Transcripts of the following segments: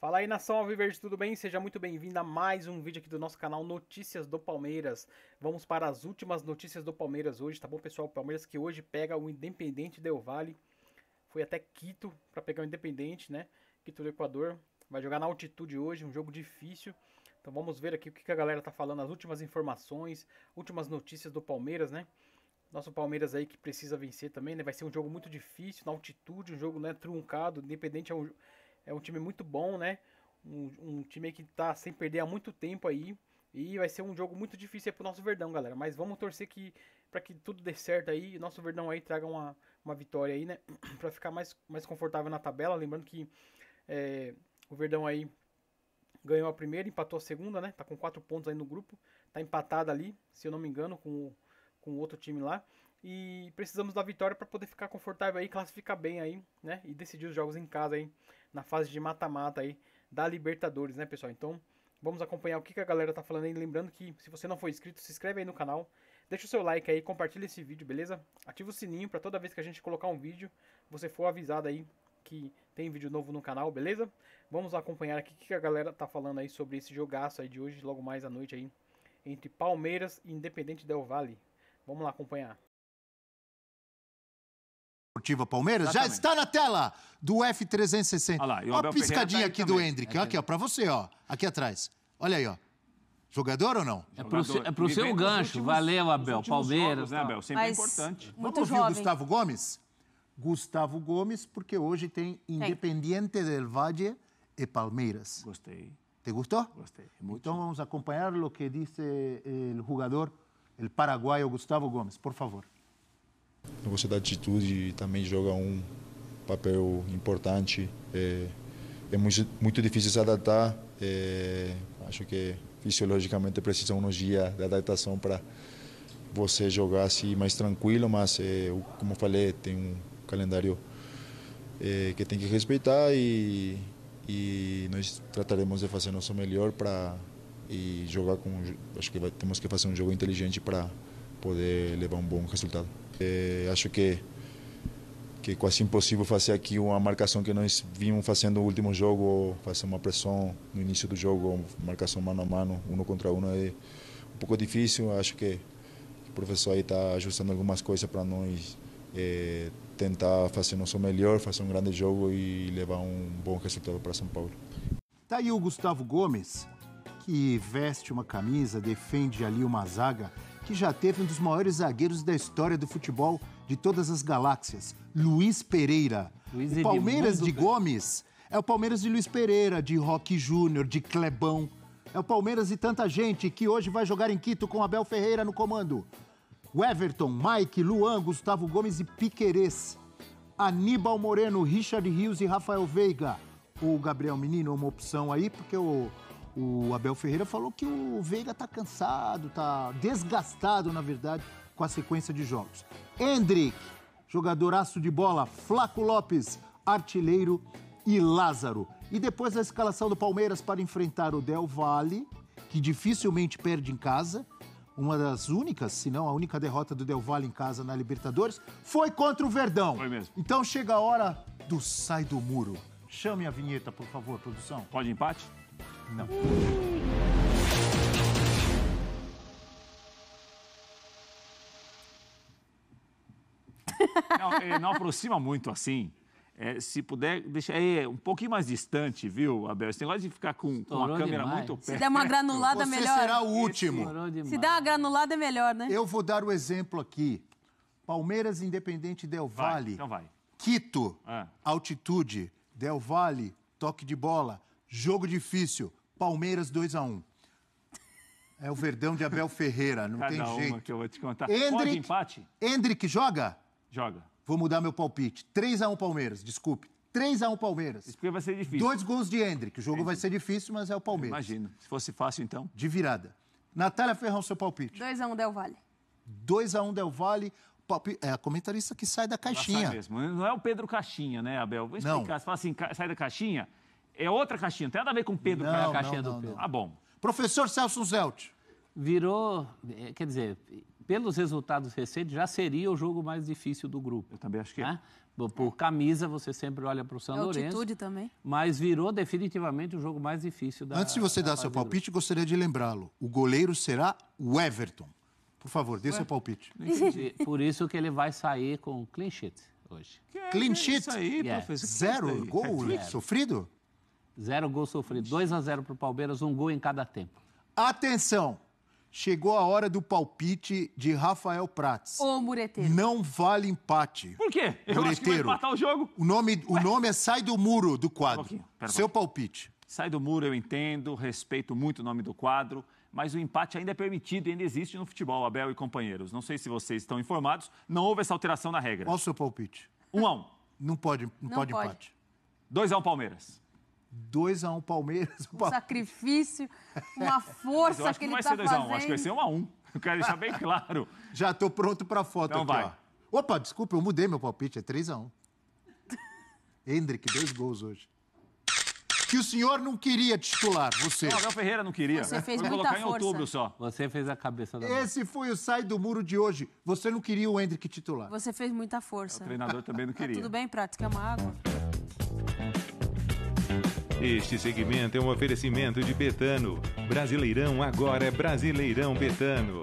Fala aí nação Alviverde, tudo bem? Seja muito bem-vindo a mais um vídeo aqui do nosso canal Notícias do Palmeiras. Vamos para as últimas notícias do Palmeiras hoje, tá bom pessoal? O Palmeiras que hoje pega o Independente Del Vale, foi até Quito para pegar o Independente, né? Quito do Equador, vai jogar na altitude hoje, um jogo difícil. Então vamos ver aqui o que a galera tá falando, as últimas informações, últimas notícias do Palmeiras, né? Nosso Palmeiras aí que precisa vencer também, né? Vai ser um jogo muito difícil, na altitude, um jogo né, truncado, independente é um é um time muito bom, né? Um, um time que está sem perder há muito tempo aí. E vai ser um jogo muito difícil para o nosso Verdão, galera. Mas vamos torcer que para que tudo dê certo aí. Nosso Verdão aí traga uma, uma vitória aí, né? para ficar mais, mais confortável na tabela. Lembrando que é, o Verdão aí ganhou a primeira, empatou a segunda, né? Tá com quatro pontos aí no grupo. Tá empatado ali, se eu não me engano, com, com outro time lá. E precisamos da vitória para poder ficar confortável aí, classificar bem aí, né? E decidir os jogos em casa aí, na fase de mata-mata aí da Libertadores, né, pessoal? Então, vamos acompanhar o que, que a galera tá falando aí. Lembrando que se você não for inscrito, se inscreve aí no canal, deixa o seu like aí, compartilha esse vídeo, beleza? Ativa o sininho para toda vez que a gente colocar um vídeo, você for avisado aí que tem vídeo novo no canal, beleza? Vamos acompanhar aqui o que a galera tá falando aí sobre esse jogaço aí de hoje, logo mais à noite aí, entre Palmeiras e Independente Del Valle. Vamos lá acompanhar. Esportiva Palmeiras, Exatamente. já está na tela do F360. Olha lá, e o Abel ó a piscadinha tá aqui também. do Hendrick, é aqui, ó, para você, ó, aqui atrás. Olha aí, ó. Jogador ou não? É pro, o é pro seu gancho. Últimos, Valeu, Abel. Palmeiras. Jogos, né, tá. Abel? Sempre é importante. Vamos ouvir o Gustavo Gomes? Gustavo Gomes, porque hoje tem Independiente del Valle e Palmeiras. Gostei. ¿Te gustó? Gostei. É muito. Então vamos acompanhar o que disse o jogador, o paraguaio Gustavo Gomes, por favor você da atitude também joga um papel importante. É, é muito, muito difícil se adaptar. É, acho que fisiologicamente precisa uns dias de adaptação para você jogar assim mais tranquilo, mas é, como falei, tem um calendário é, que tem que respeitar e, e nós trataremos de fazer nosso melhor para e jogar com acho que vai, temos que fazer um jogo inteligente para poder levar um bom resultado. É, acho que que é quase impossível fazer aqui uma marcação que nós vimos fazendo no último jogo, fazer uma pressão no início do jogo, marcação mano a mano, um contra um é um pouco difícil. Acho que o professor aí está ajustando algumas coisas para nós é, tentar fazer nosso melhor, fazer um grande jogo e levar um bom resultado para São Paulo. Tá aí o Gustavo Gomes, que veste uma camisa, defende ali uma zaga que já teve um dos maiores zagueiros da história do futebol de todas as galáxias, Luiz Pereira. Luiz o é Palmeiras de Gomes é o Palmeiras de Luiz Pereira, de Roque Júnior, de Clebão. É o Palmeiras e tanta gente que hoje vai jogar em Quito com Abel Ferreira no comando. O Everton, Mike, Luan, Gustavo Gomes e Piquerez. Aníbal Moreno, Richard Rios e Rafael Veiga. O Gabriel Menino é uma opção aí, porque o o Abel Ferreira falou que o Veiga está cansado, está desgastado, na verdade, com a sequência de jogos. Hendrick, aço de bola, Flaco Lopes, artilheiro e Lázaro. E depois a escalação do Palmeiras para enfrentar o Del Valle, que dificilmente perde em casa. Uma das únicas, se não a única derrota do Del Valle em casa na Libertadores, foi contra o Verdão. Foi mesmo. Então chega a hora do sai do muro. Chame a vinheta, por favor, produção. Pode empate? Não. Não, é, não aproxima muito assim. É, se puder deixa aí é, um pouquinho mais distante, viu, Abel? Esse negócio de ficar com, com a câmera demais. muito perto. Se der uma granulada, Você melhor. será o último. Se der uma granulada, é melhor, né? Eu vou dar o exemplo aqui. Palmeiras Independente Del Valle. então vai. Quito, ah. altitude. Del Valle, toque de bola. Jogo difícil. Palmeiras 2 a 1 É o Verdão de Abel Ferreira, não Cada tem uma jeito. que eu vou te contar. Hendrick, Pode empate? Hendrick joga? Joga. Vou mudar meu palpite. 3 a 1 Palmeiras, desculpe. 3 a 1 Palmeiras. Isso porque vai ser difícil. Dois gols de Hendrick. O jogo vai ser difícil, mas é o Palmeiras. Imagino. Se fosse fácil, então. De virada. Natália Ferrão, seu palpite. 2x1 Del Valle. 2x1 Del Valle. É a comentarista que sai da caixinha. sai mesmo. Não é o Pedro Caixinha, né, Abel? Vou explicar. Não. Você fala assim, sai da caixinha, é outra caixinha, não tem nada a ver com o Pedro, não, que é a caixinha não, não, do Pedro. Ah, bom. Professor Celso Zelt. Virou, é, quer dizer, pelos resultados recentes, já seria o jogo mais difícil do grupo. Eu também acho que é. né? é. Por camisa, você sempre olha para o São é Lourenço. altitude também. Mas virou definitivamente o jogo mais difícil da Antes de você dar seu palpite, gostaria de lembrá-lo. O goleiro será o Everton. Por favor, dê Ué? seu palpite. Por isso que ele vai sair com clean sheet hoje. Que é, sheet? isso aí, yeah. professor. É Zero gol yeah. sofrido? Zero gol sofrido. 2 a 0 para o Palmeiras, um gol em cada tempo. Atenção! Chegou a hora do palpite de Rafael Prats. Ô, mureteiro. Não vale empate. Por quê? Eu mureteiro. acho que vai empatar o jogo. O nome, o nome é Sai do Muro do quadro. Um Seu um palpite. Sai do Muro, eu entendo, respeito muito o nome do quadro, mas o empate ainda é permitido e ainda existe no futebol, Abel e companheiros. Não sei se vocês estão informados, não houve essa alteração na regra. Qual o seu palpite? Um a um. Não pode, não, não pode, pode empate. Dois a um Palmeiras. 2 x 1 um, Palmeiras. Um sacrifício, uma força Mas eu que, que ele está fazendo. Um, acho que vai ser 1 x 1. Um. Eu quero deixar bem claro. Já estou pronto para a foto então aqui, vai. Ó. Opa, desculpa, eu mudei meu palpite, é 3 x 1. Hendrick, dois gols hoje. Que o senhor não queria titular, você. O Abel Ferreira não queria. Você fez foi muita colocar força. em outubro só. Você fez a cabeça da Esse foi o sai do muro de hoje. Você não queria o Hendrick titular. Você fez muita força. O treinador também não tá queria. Tá tudo bem, Prato? Quer uma água? Este segmento é um oferecimento de Betano. Brasileirão agora é Brasileirão Betano.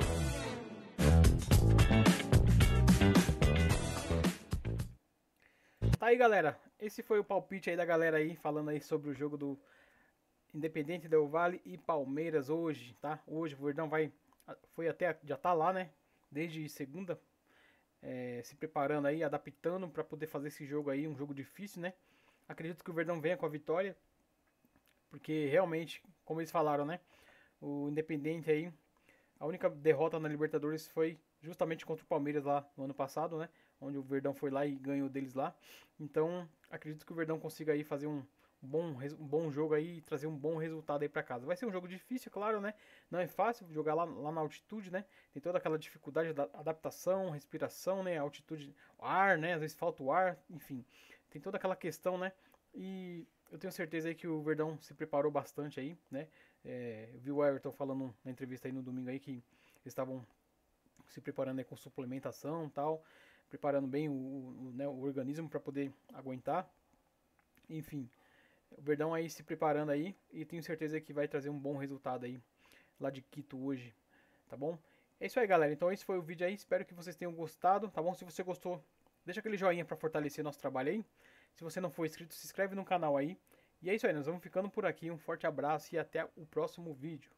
Tá aí, galera. Esse foi o palpite aí da galera aí falando aí sobre o jogo do Independente Del Vale e Palmeiras hoje, tá? Hoje o Verdão vai foi até já tá lá, né? Desde segunda é, se preparando aí, adaptando para poder fazer esse jogo aí, um jogo difícil, né? Acredito que o Verdão venha com a vitória. Porque realmente, como eles falaram, né? O Independente aí, a única derrota na Libertadores foi justamente contra o Palmeiras lá no ano passado, né? Onde o Verdão foi lá e ganhou deles lá. Então, acredito que o Verdão consiga aí fazer um, bom, um bom jogo aí e trazer um bom resultado aí para casa. Vai ser um jogo difícil, claro, né? Não é fácil jogar lá, lá na altitude, né? Tem toda aquela dificuldade da adaptação, respiração, né? Altitude, ar, né? Às vezes falta o ar, enfim. Tem toda aquela questão, né? E eu tenho certeza aí que o Verdão se preparou bastante aí, né? É, vi o Everton falando na entrevista aí no domingo aí que eles estavam se preparando com suplementação tal, preparando bem o, o, né, o organismo para poder aguentar. Enfim, o Verdão aí se preparando aí e tenho certeza que vai trazer um bom resultado aí lá de Quito hoje, tá bom? É isso aí, galera. Então esse foi o vídeo aí. Espero que vocês tenham gostado, tá bom? Se você gostou, deixa aquele joinha para fortalecer nosso trabalho aí. Se você não for inscrito, se inscreve no canal aí. E é isso aí, nós vamos ficando por aqui. Um forte abraço e até o próximo vídeo.